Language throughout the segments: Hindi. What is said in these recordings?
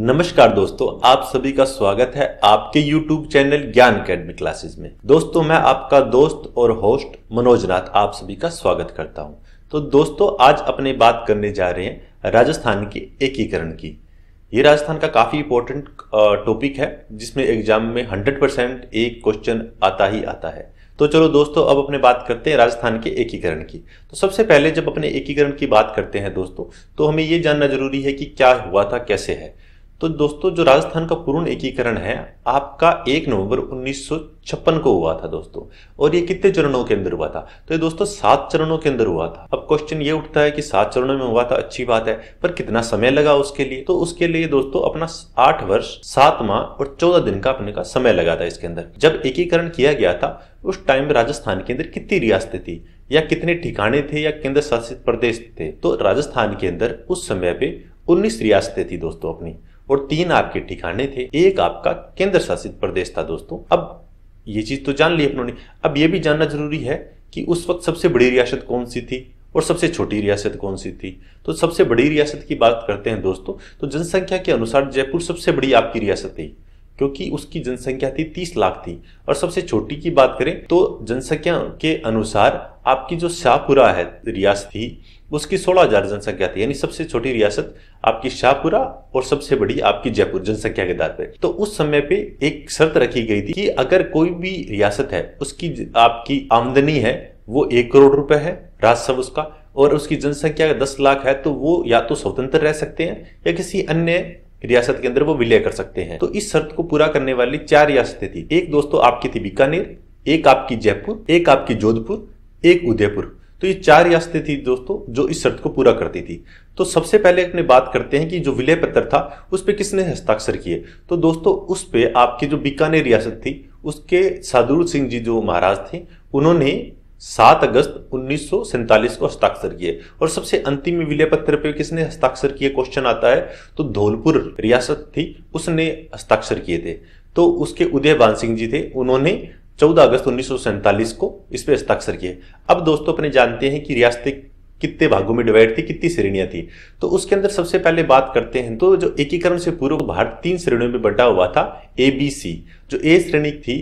नमस्कार दोस्तों आप सभी का स्वागत है आपके YouTube channel Gyan academy classes में दोस्तों मैं आपका दोस्त और होस्ट मनोज नाथ आप सभी का स्वागत करता हूं तो दोस्तों आज अपने बात करने जा रहे हैं राजस्थान के एकीकरण की ये राजस्थान का काफ़ी इंपॉर्टेंट टॉपिक है जिसमें एग्जाम में हंड्रेड परसेंट एक क्वेश्चन आता ही आता है तो चलो दोस्तों अब अपने बात करते हैं राजस्थान के एकीकरण की तो सबसे पहले जब अपने एकीकरण की बात करते हैं दोस्तों तो हमें ये जानना जरूरी है कि क्या हुआ था कैसे है तो दोस्तों जो राजस्थान का पूर्ण एकीकरण है आपका एक नवंबर 1956 को हुआ था दोस्तों और ये कितने चरणों के अंदर हुआ था तो ये दोस्तों सात चरणों के अंदर हुआ था अब क्वेश्चन ये उठता है कि सात चरणों में हुआ था अच्छी बात है पर कितना समय लगा उसके लिए तो उसके लिए दोस्तों अपना आठ वर्ष सात माह और चौदह दिन का अपने का समय लगा था इसके अंदर जब एकीकरण किया गया था उस टाइम राजस्थान के अंदर कितनी रियासतें थी या कितने ठिकाने थे या केंद्र शासित प्रदेश थे तो राजस्थान के अंदर उस समय पे 19 रियासतें थी दोस्तों अपनी और तीन आपके ठिकाने थे एक आपका केंद्र शासित प्रदेश था दोस्तों अब ये चीज तो जान ली अपनों अब ये भी जानना जरूरी है कि उस वक्त सबसे बड़ी रियासत कौन सी थी और सबसे छोटी रियासत कौन सी थी तो सबसे बड़ी रियासत की बात करते हैं दोस्तों तो जनसंख्या के अनुसार जयपुर सबसे बड़ी आपकी रियासत थी क्योंकि उसकी जनसंख्या थी तीस लाख थी और सबसे छोटी की बात करें तो जनसंख्या के अनुसार आपकी जो शाहपुरा है रियासत थी उसकी सोलह हजार जनसंख्या थी यानी सबसे छोटी रियासत आपकी शाहपुरा और सबसे बड़ी आपकी जयपुर जनसंख्या के आधार पर तो उस समय पे एक शर्त रखी गई थी कि अगर कोई भी रियासत है उसकी आपकी आमदनी है वो एक करोड़ रुपए है राजस्व उसका और उसकी जनसंख्या दस लाख है तो वो या तो स्वतंत्र रह सकते हैं या किसी अन्य रियासत के अंदर वो विलय कर सकते हैं तो इस शर्त को पूरा करने वाली चार रियासतें थी एक दोस्तों आपकी थी बीकानेर एक आपकी जयपुर एक आपकी जोधपुर एक उदयपुर तो ये चार रियासतें थी दोस्तों जो इस शर्त को पूरा करती थी तो सबसे पहले अपने बात करते हैं कि जो विलय पत्र था उस पर किसने हस्ताक्षर किए तो दोस्तों उस पर आपकी जो बीकानेर रियासत थी उसके साधुर सिंह जी जो महाराज थे उन्होंने सात अगस्त उन्नीस को हस्ताक्षर किए और सबसे अंतिम विलय पत्र पे किसने हस्ताक्षर किए क्वेश्चन आता है तो धौलपुर रियासत थी उसने हस्ताक्षर किए थे तो उसके उदय बान सिंह जी थे उन्होंने 14 अगस्त उन्नीस को इस पर हस्ताक्षर किए अब दोस्तों अपने जानते हैं कि रियासतें कितने भागों में डिवाइड थी कितनी श्रेणियां थी तो उसके अंदर सबसे पहले बात करते हैं तो जो एकीकरण से पूर्व भारत तीन श्रेणियों में बंटा हुआ था ए बी सी जो ए श्रेणी थी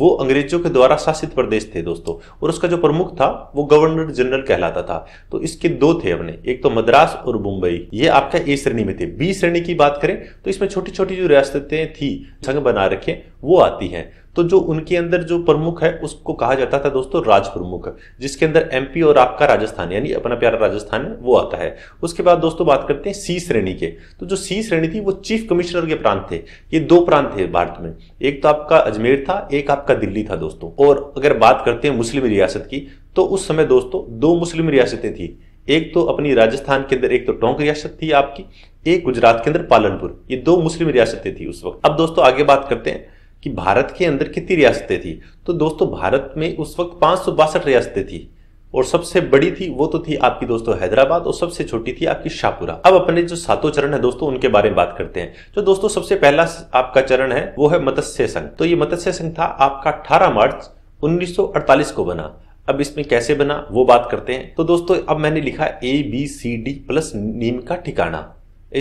वो अंग्रेजों के द्वारा शासित प्रदेश थे दोस्तों और उसका जो प्रमुख था वो गवर्नर जनरल कहलाता था तो इसके दो थे अपने एक तो मद्रास और मुंबई ये आपका ए श्रेणी में थे बी श्रेणी की बात करें तो इसमें छोटी छोटी जो रियासतें थी संघ बना रखे वो आती हैं तो जो उनके अंदर जो प्रमुख है उसको कहा जाता था दोस्तों राज प्रमुख जिसके अंदर एमपी और आपका राजस्थान यानी अपना प्यारा राजस्थान है वो आता है उसके बाद दोस्तों बात करते हैं सी श्रेणी के तो जो सी श्रेणी थी वो चीफ कमिश्नर के प्रांत थे ये दो प्रांत थे भारत में एक तो आपका अजमेर था एक आपका दिल्ली था दोस्तों और अगर बात करते हैं मुस्लिम रियासत की तो उस समय दोस्तों दो मुस्लिम रियासतें थी एक तो अपनी राजस्थान के अंदर एक तो टोंक रियासत थी आपकी एक गुजरात के अंदर पालनपुर ये दो मुस्लिम रियासतें थी उस वक्त अब दोस्तों आगे बात करते हैं कि भारत के अंदर कितनी रियासतें थी तो दोस्तों भारत में उस वक्त पाँच रियासतें थी और सबसे बड़ी थी वो तो थी आपकी दोस्तों हैदराबाद और सबसे छोटी थी आपकी शाहपुरा अब अपने जो सातों चरण है दोस्तों उनके बारे में बात करते हैं जो दोस्तों सबसे पहला आपका चरण है वो है मत्स्य संघ तो ये मत्स्य संघ था आपका 18 मार्च 1948 को बना अब इसमें कैसे बना वो बात करते हैं तो दोस्तों अब मैंने लिखा A B C D plus नीम का ठिकाना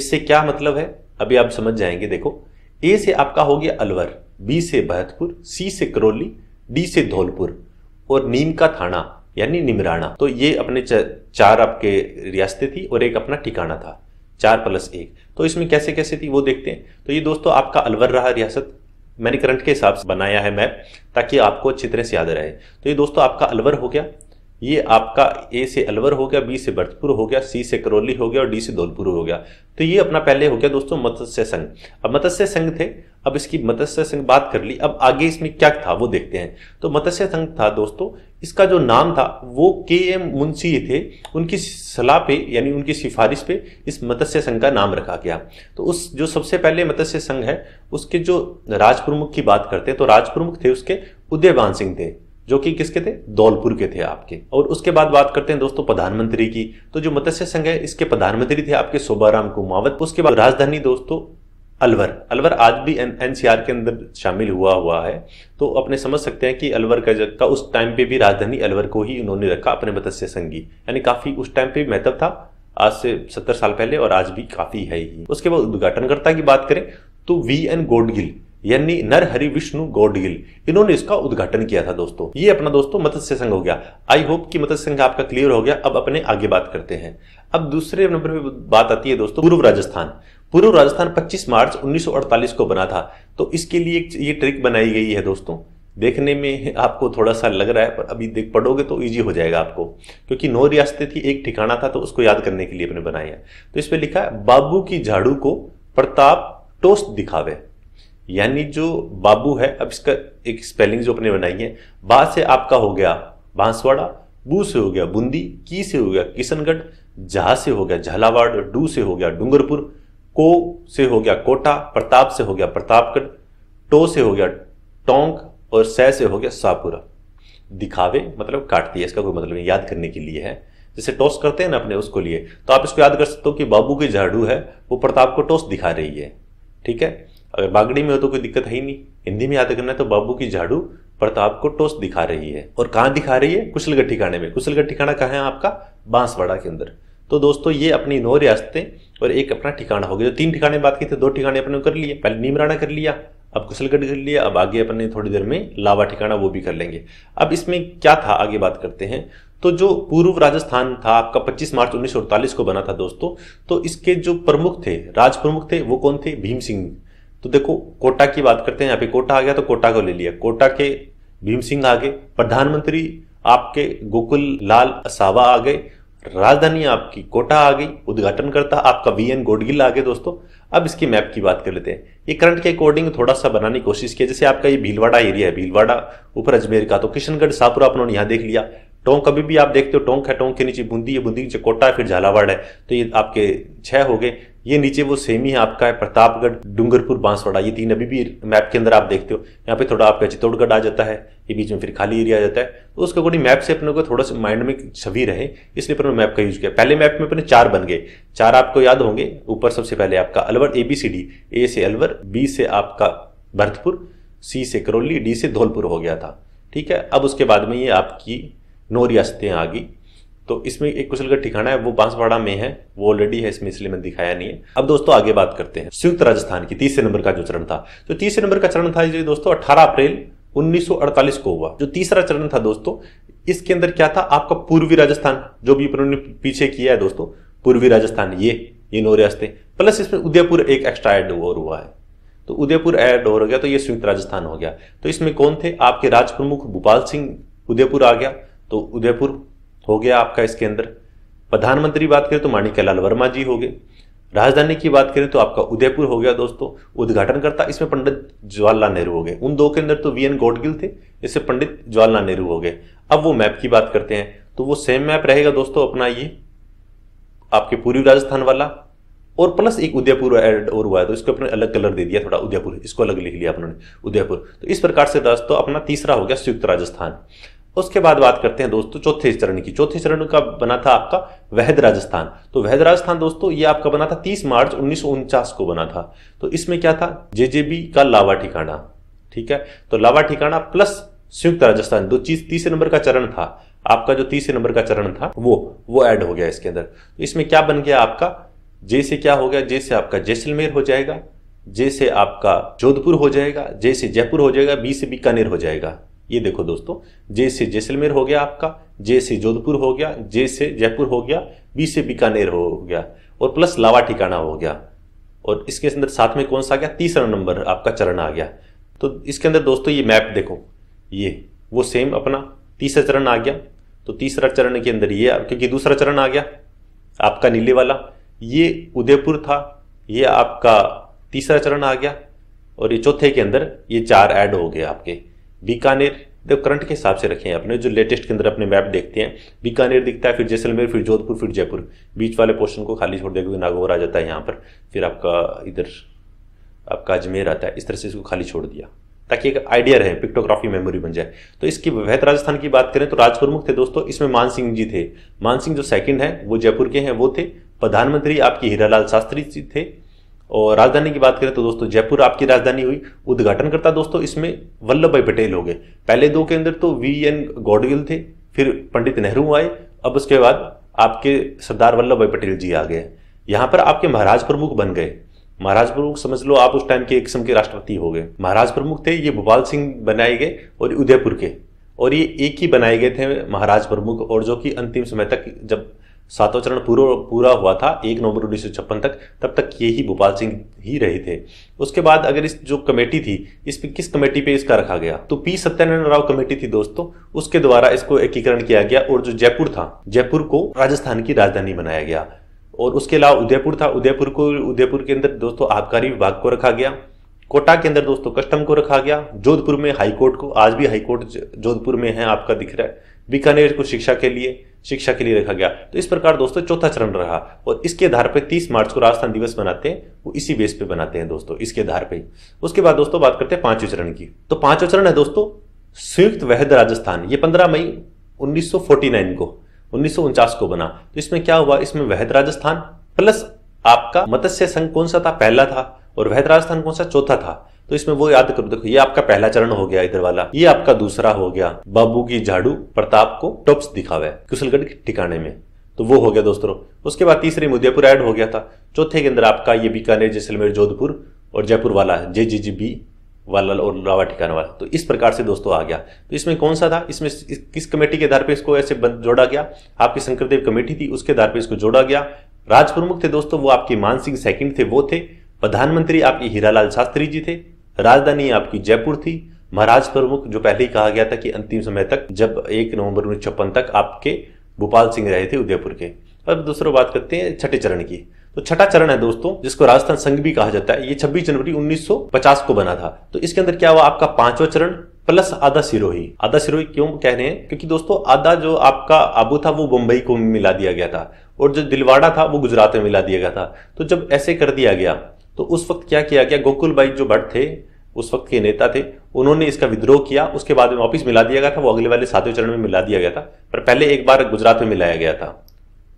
इससे क्या मतलब है अभी आप समझ जाएंगे देखो ए से आपका हो गया अलवर बी से भैतपुर सी से करौली डी से धौलपुर और नीम का थाना यानी निमराना तो ये अपने चार आपके रियासतें थी और एक अपना ठिकाना था चार प्लस एक तो इसमें कैसे कैसे थी वो देखते हैं तो ये दोस्तों आपका अलवर रहा रियासत मैंने करंट के हिसाब से बनाया है मैप ताकि आपको अच्छी तरह से याद रहे तो ये दोस्तों आपका अलवर हो गया ये आपका ए से अलवर हो गया बी से भरतपुर हो गया सी से करौली हो गया और डी से धौलपुर हो गया तो ये अपना पहले हो गया दोस्तों मत्स्य संघ अब मत्स्य संघ थे अब इसकी मत्स्य संघ बात कर ली अब आगे इसमें क्या था वो देखते हैं तो मत्स्य संघ था दोस्तों इसका जो नाम था वो के एम मुंशी थे उनकी सलाह पे यानी उनकी सिफारिश पे इस मत्स्य संघ का नाम रखा गया तो उस जो सबसे पहले मत्स्य संघ है उसके जो राजप्रमुख की बात करते हैं तो राजप्रमुख थे उसके उदयवान सिंह थे जो कि किसके थे धौलपुर के थे आपके और उसके बाद बात करते हैं दोस्तों प्रधानमंत्री की तो जो मत्स्य संघ है इसके प्रधानमंत्री थे आपके शोभाराम कुमावत उसके बाद राजधानी दोस्तों अलवर अलवर आज भी एनसीआर के अंदर शामिल हुआ हुआ है तो अपने समझ सकते हैं कि अलवर का का उस टाइम पे भी राजधानी अलवर को ही उन्होंने रखा अपने मत्स्य संघी यानी काफी उस टाइम पे महत्व था आज से सत्तर साल पहले और आज भी काफी है ही उसके बाद उद्घाटनकर्ता की बात करें तो वी एन गोडगिल यानी नर हरि विष्णु गौडगिल इन्होंने इसका उद्घाटन किया था दोस्तों ये अपना दोस्तों मत्स्य संघ हो गया आई होप कि मत्स्य संघ आपका क्लियर हो गया अब अपने आगे बात करते हैं अब दूसरे नंबर पे बात आती है दोस्तों पूर्व राजस्थान पूर्व राजस्थान 25 मार्च 1948 को बना था तो इसके लिए ये ट्रिक बनाई गई है दोस्तों देखने में आपको थोड़ा सा लग रहा है पर अभी देख पढ़ोगे तो इजी हो जाएगा आपको क्योंकि नौ रियासतें थी एक ठिकाना था तो उसको याद करने के लिए अपने बनाया तो इस पर लिखा है बाबू की झाड़ू को प्रताप टोस्ट दिखावे यानी जो बाबू है अब इसका एक स्पेलिंग जो अपने बनाई है बा से आपका हो गया बांसवाड़ा बू से हो गया बूंदी की से हो गया किशनगढ़ जहा से हो गया झालावाड़ डू से हो गया डूंगरपुर को से हो गया कोटा प्रताप से हो गया प्रतापगढ़ टो से हो गया टोंक और सह से हो गया सापुरा दिखावे मतलब काटती है इसका कोई मतलब नहीं याद करने के लिए है जैसे टॉस करते हैं ना अपने उसको लिए तो आप इसको याद कर सकते हो कि बाबू की झाड़ू है वो प्रताप को टॉस दिखा रही है ठीक है अगर बागड़ी में हो तो कोई दिक्कत है ही नहीं हिंदी में याद करना है तो बाबू की झाड़ू प्रताप को टोस्ट दिखा रही है और कहाँ दिखा रही है कुशलगढ़ ठिकाने में कुशलगढ़ ठिकाना कहाँ है आपका बांसवाड़ा के अंदर तो दोस्तों ये अपनी नौ रियासतें और एक अपना ठिकाना हो गया जो तीन ठिकाने बात की थी दो ठिकाने अपने कर लिए पहले नीमराणा कर लिया अब कुशलगढ़ कर लिया अब आगे अपने थोड़ी देर में लावा ठिकाना वो भी कर लेंगे अब इसमें क्या था आगे बात करते हैं तो जो पूर्व राजस्थान था आपका 25 मार्च उन्नीस को बना था दोस्तों तो इसके जो प्रमुख थे राज प्रमुख थे वो कौन थे भीम सिंह तो देखो कोटा की बात करते हैं यहाँ पे कोटा आ गया तो कोटा को ले लिया कोटा के भीम सिंह आ गए प्रधानमंत्री आपके गोकुल लाल असावा आ गए राजधानी आपकी कोटा आ गई उद्घाटन करता आपका वी एन गोडगिल आ गए दोस्तों अब इसकी मैप की बात कर लेते हैं ये करंट के अकॉर्डिंग थोड़ा सा बनाने की कोशिश की जैसे आपका ये भीलवाड़ा एरिया है भीलवाड़ा ऊपर अजमेर का तो किशनगढ़ आप उन्होंने यहाँ देख लिया टोंक अभी भी आप देखते हो टोंक है टोंक के नीचे बूंदी है बूंदी के नीचे कोटा है फिर झालावाड़ है तो ये आपके छह हो गए ये नीचे वो सेम ही आपका है प्रतापगढ़ डूंगरपुर बांसवाड़ा ये तीन अभी भी मैप के अंदर आप देखते हो यहाँ पे थोड़ा आपका चित्तौड़गढ़ आ जाता है ये बीच में फिर खाली एरिया आ जाता है तो उसके अकॉर्डिंग मैप से अपने को थोड़ा सा माइंड में छवि रहे इसलिए अपने मैप का यूज किया पहले मैप में अपने चार बन गए चार आपको याद होंगे ऊपर सबसे पहले आपका Alwar A B C D A से अलवर बी से आपका भरतपुर सी से करौली डी से धौलपुर हो गया था ठीक है अब उसके बाद में ये आपकी नौ रियासतें आ गई तो इसमें एक कुशल का ठिकाना है वो बांसवाड़ा में है वो ऑलरेडी है इसमें इसलिए मैंने दिखाया नहीं है अब दोस्तों आगे बात करते हैं संयुक्त राजस्थान की तीसरे नंबर का जो चरण था तो तीसरे नंबर का चरण था ये दोस्तों अठारह अप्रैल 1948 को हुआ जो तीसरा चरण था दोस्तों इसके अंदर क्या था आपका पूर्वी राजस्थान जो भी उन्होंने पीछे किया है दोस्तों पूर्वी राजस्थान ये ये नौ रियासतें प्लस इसमें उदयपुर एक एक्स्ट्रा एड और हुआ है तो उदयपुर एड और हो गया तो ये संयुक्त राजस्थान हो गया तो इसमें कौन थे आपके राज प्रमुख भोपाल सिंह उदयपुर आ गया तो उदयपुर हो गया आपका इसके अंदर प्रधानमंत्री बात करें तो माणिक्य वर्मा जी हो गए राजधानी की बात करें तो आपका उदयपुर हो गया दोस्तों उद्घाटनकर्ता इसमें पंडित जवाहरलाल नेहरू हो गए उन दो के अंदर तो वी एन गोडगिल थे इससे पंडित जवाहरलाल नेहरू हो गए अब वो मैप की बात करते हैं तो वो सेम मैप रहेगा दोस्तों अपना ये आपके पूर्वी राजस्थान वाला और प्लस एक उदयपुर एड और हुआ है तो इसको अपने अलग कलर दे दिया थोड़ा उदयपुर इसको अलग लिख लिया अपने उदयपुर तो इस प्रकार से दोस्तों अपना तीसरा हो गया संयुक्त राजस्थान उसके बाद बात करते हैं दोस्तों चौथे चरण की चौथे चरण का बना था आपका वहद राजस्थान तो वहद राजस्थान दोस्तों ये आपका बना था 30 मार्च उन्नीस को बना था तो इसमें क्या था जेजेबी का लावा ठिकाना ठीक है तो लावा ठिकाना प्लस संयुक्त राजस्थान दो चीज तीसरे नंबर का चरण था आपका जो तीसरे नंबर का चरण था वो वो एड हो गया इसके अंदर तो इसमें क्या बन गया आपका जे से क्या हो गया जे से आपका जैसलमेर हो जाएगा जे से आपका जोधपुर हो जाएगा जे से जयपुर हो जाएगा बी से बीकानेर हो जाएगा ये देखो दोस्तों जे से जैसलमेर हो गया आपका जे से जोधपुर हो गया जे से जयपुर हो गया बी से बीकानेर हो गया और प्लस लावा ठिकाना हो गया और इसके अंदर साथ में कौन सा आ गया तीसरा नंबर आपका चरण आ गया तो इसके अंदर दोस्तों ये मैप देखो ये वो सेम अपना तीसरा चरण आ गया तो तीसरा चरण के अंदर ये क्योंकि दूसरा चरण आ गया आपका नीले वाला ये उदयपुर था ये आपका तीसरा चरण आ गया और ये चौथे के अंदर ये चार ऐड हो गए आपके बीकानेर देखो करंट के हिसाब से रखे हैं अपने जो लेटेस्ट के अंदर अपने मैप देखते हैं बीकानेर दिखता है फिर जैसलमेर फिर जोधपुर फिर जयपुर बीच वाले पोर्शन को खाली छोड़ दिया क्योंकि नागौर आ जाता है यहाँ पर फिर आपका इधर आपका अजमेर आता है इस तरह से इसको खाली छोड़ दिया ताकि एक आइडिया रहे पिक्टोग्राफी मेमोरी बन जाए तो इसकी वहत राजस्थान की बात करें तो राजप्रमुख थे दोस्तों इसमें मान सिंह जी थे मान सिंह जो सेकंड है वो जयपुर के हैं वो थे प्रधानमंत्री आपके हीरालाल शास्त्री जी थे और राजधानी की बात करें तो दोस्तों जयपुर आपकी राजधानी हुई उद्घाटन करता दोस्तों इसमें वल्लभ भाई पटेल हो गए पहले दो के अंदर तो वी एन गौडगिल थे फिर पंडित नेहरू आए अब उसके बाद आपके सरदार वल्लभ भाई पटेल जी आ गए यहाँ पर आपके महाराज प्रमुख बन गए महाराज प्रमुख समझ लो आप उस टाइम के एक किस्म के राष्ट्रपति हो गए महाराज प्रमुख थे ये भोपाल सिंह बनाए गए और उदयपुर के और ये एक ही बनाए गए थे महाराज प्रमुख और जो कि अंतिम समय तक जब सातवां चरण पूरा पूरा हुआ था एक नवंबर उन्नीस तक तब तक ये ही भोपाल सिंह ही रहे थे उसके बाद अगर इस जो कमेटी थी इस पे किस कमेटी पे इसका रखा गया तो पी सत्यनारायण राव कमेटी थी दोस्तों उसके द्वारा इसको एकीकरण किया गया और जो जयपुर था जयपुर को राजस्थान की राजधानी बनाया गया और उसके अलावा उदयपुर था उदयपुर को उदयपुर के अंदर दोस्तों आबकारी विभाग को रखा गया कोटा के अंदर दोस्तों कस्टम को रखा गया जोधपुर में हाईकोर्ट को आज भी हाईकोर्ट जोधपुर में है आपका दिख रहा है बीकानेर को शिक्षा के लिए शिक्षा के लिए रखा गया तो इस प्रकार दोस्तों चौथा चरण रहा और इसके आधार पर 30 मार्च को राजस्थान दिवस मनाते हैं वो इसी बेस पे बनाते हैं दोस्तों इसके आधार पर उसके बाद दोस्तों बात करते हैं पांचवें चरण की तो पांचवें चरण है दोस्तों संयुक्त वहद राजस्थान ये पंद्रह मई उन्नीस को उन्नीस को बना तो इसमें क्या हुआ इसमें वहद राजस्थान प्लस आपका मत्स्य संघ कौन सा था पहला था और वहद राजस्थान कौन सा चौथा था तो इसमें वो याद करो देखो ये आपका पहला चरण हो गया इधर वाला ये आपका दूसरा हो गया बाबू की झाड़ू प्रताप को टॉप्स दिखावे है कुशलगढ़ के ठिकाने में तो वो हो गया दोस्तों उसके बाद तीसरे उदयपुर ऐड हो गया था चौथे के अंदर आपका ये बीकानेर जैसलमेर जोधपुर और जयपुर वाला जे जी जी बी वाला और लावा ठिकाने वाला तो इस प्रकार से दोस्तों आ गया तो इसमें कौन सा था इसमें किस कमेटी के आधार पर इसको ऐसे जोड़ा गया आपकी शंकरदेव कमेटी थी उसके आधार पर इसको जोड़ा गया राज प्रमुख थे दोस्तों वो आपके मानसिंह सेकंड थे वो थे प्रधानमंत्री आपके हीरालाल शास्त्री जी थे राजधानी आपकी जयपुर थी महाराज प्रमुख जो पहले ही कहा गया था कि अंतिम समय तक जब एक नवंबर उन्नीस तक आपके भोपाल सिंह रहे थे उदयपुर के अब दूसरों बात करते हैं छठे चरण की तो छठा चरण है दोस्तों जिसको राजस्थान संघ भी कहा जाता है ये 26 जनवरी 1950 को बना था तो इसके अंदर क्या हुआ आपका पांचवा चरण प्लस आधा सिरोही आधा सिरोही क्यों कह रहे हैं क्योंकि दोस्तों आधा जो आपका आबू था वो बंबई को मिला दिया गया था और जो दिलवाड़ा था वो गुजरात में मिला दिया गया था तो जब ऐसे कर दिया गया तो उस वक्त क्या किया गया गोकुल बाई जो भट्ट थे उस वक्त के नेता थे उन्होंने इसका विद्रोह किया उसके बाद में वापिस मिला दिया गया था वो अगले वाले सातवें चरण में मिला दिया गया था पर पहले एक बार गुजरात में मिलाया गया था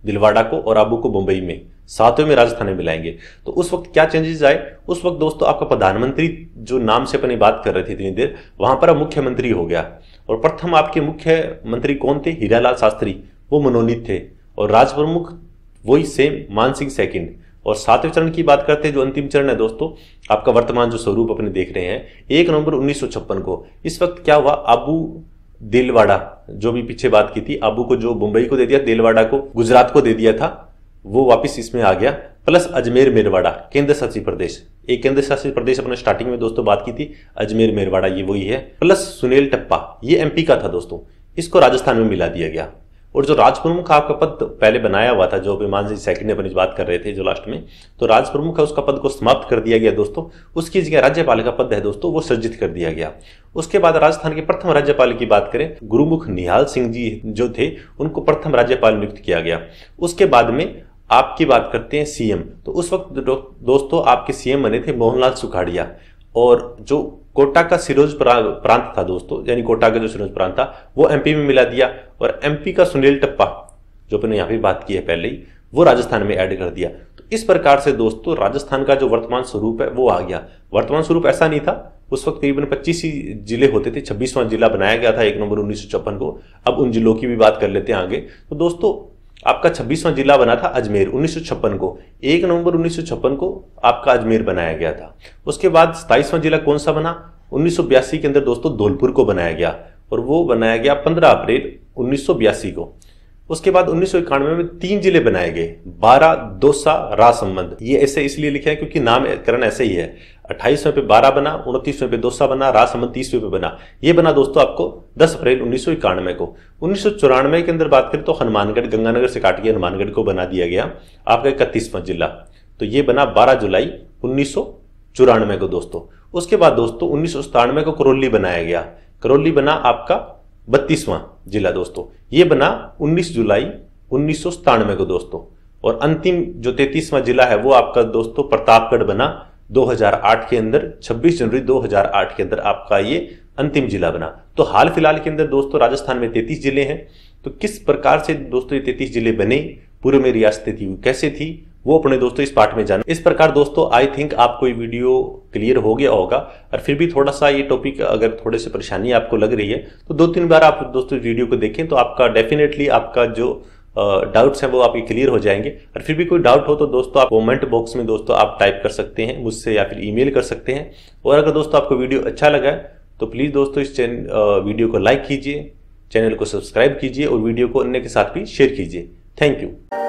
दिलवाड़ा को और आबू को मुंबई में सातवें में राजस्थान में मिलाएंगे तो उस वक्त क्या चेंजेस आए उस वक्त दोस्तों आपका प्रधानमंत्री जो नाम से अपनी बात कर रहे थे इतनी देर वहां पर अब मुख्यमंत्री हो गया और प्रथम आपके मुख्यमंत्री कौन थे हीरालाल शास्त्री वो मनोनीत थे और राज प्रमुख वही सेम मानसिंह सेकंड और सातवें चरण की बात करते हैं जो अंतिम चरण है दोस्तों आपका वर्तमान जो स्वरूप अपने देख रहे हैं एक नवंबर उन्नीस को इस वक्त क्या हुआ अबू दिलवाड़ा जो भी पीछे बात की थी अबू को जो मुंबई को दे दिया दिलवाड़ा को गुजरात को दे दिया था वो वापस इसमें आ गया प्लस अजमेर मेरवाड़ा केंद्र शासित प्रदेश एक केंद्र शासित प्रदेश अपने स्टार्टिंग में दोस्तों बात की थी अजमेर मेरवाड़ा ये वही है प्लस सुनील टप्पा ये एमपी का था दोस्तों इसको राजस्थान में मिला दिया गया और जो राजप्रमुख आपका पद पहले बनाया हुआ था जो विमान सिंह सेकंड ने अपनी बात कर रहे थे जो लास्ट में तो राजप्रमुख है उसका पद को समाप्त कर दिया गया दोस्तों उसकी जगह राज्यपाल का पद है दोस्तों वो सृजित कर दिया गया उसके बाद राजस्थान के प्रथम राज्यपाल की बात करें गुरुमुख निहाल सिंह जी जो थे उनको प्रथम राज्यपाल नियुक्त किया गया उसके बाद में आपकी बात करते हैं सीएम तो उस वक्त दोस्तों आपके सीएम बने थे मोहनलाल सुखाड़िया और जो कोटा का सिरोज प्रांत था दोस्तों यानी कोटा का जो सिरोज प्रांत था वो एमपी में मिला दिया और एमपी का सुनील टप्पा जो अपने यहां पे बात की है पहले ही वो राजस्थान में ऐड कर दिया तो इस प्रकार से दोस्तों राजस्थान का जो वर्तमान स्वरूप है वो आ गया वर्तमान स्वरूप ऐसा नहीं था उस वक्त करीबन पच्चीस ही जिले होते थे छब्बीसवां जिला बनाया गया था एक नंबर उन्नीस को अब उन जिलों की भी बात कर लेते हैं आगे तो दोस्तों आपका छब्बीसवां जिला बना था अजमेर उन्नीस को एक नवंबर उन्नीस को आपका अजमेर बनाया गया था उसके बाद सताइसवां जिला कौन सा बना उन्नीस के अंदर दोस्तों धौलपुर को बनाया गया और वो बनाया गया पंद्रह अप्रैल उन्नीस को उसके बाद उन्नीस में तीन जिले बनाए गए बारह दोसा राजसंबंध ये ऐसे इसलिए लिखे हैं क्योंकि नामकरण ऐसे ही है अट्ठाईसवें पे बारह बना उनतीसवें पे दोसा बना राजसमंद तीसवें पे बना ये बना दोस्तों आपको 10 अप्रैल उन्नीस को उन्नीस के अंदर बात करें तो हनुमानगढ़ गंगानगर से काट के हनुमानगढ़ को बना दिया गया आपका इकतीसवां जिला तो ये बना बारह जुलाई उन्नीस को दोस्तों उसके बाद दोस्तों उन्नीस को करौली बनाया गया करौली बना आपका बत्तीसवां जिला दोस्तों ये बना उन्नीस जुलाई उन्नीस को दोस्तों और अंतिम जो तैतीसवां जिला है वो आपका दोस्तों प्रतापगढ़ बना 2008 के अंदर 26 जनवरी 2008 के अंदर आपका ये अंतिम जिला बना तो हाल फिलहाल के अंदर दोस्तों राजस्थान में 33 जिले हैं तो किस प्रकार से दोस्तों ये 33 जिले बने पूर्व में रियासतें थी कैसे थी वो अपने दोस्तों इस पार्ट में जाना इस प्रकार दोस्तों आई थिंक आपको ये वीडियो क्लियर हो गया होगा और फिर भी थोड़ा सा ये टॉपिक अगर थोड़े से परेशानी आपको लग रही है तो दो तीन बार आप दोस्तों वीडियो को देखें तो आपका डेफिनेटली आपका जो डाउट्स हैं वो आपके क्लियर हो जाएंगे और फिर भी कोई डाउट हो तो दोस्तों आप कमेंट बॉक्स में दोस्तों आप टाइप कर सकते हैं मुझसे या फिर ईमेल कर सकते हैं और अगर दोस्तों आपको वीडियो अच्छा लगा है तो प्लीज़ दोस्तों इस चैन वीडियो को लाइक कीजिए चैनल को सब्सक्राइब कीजिए और वीडियो को अन्य के साथ भी शेयर कीजिए थैंक यू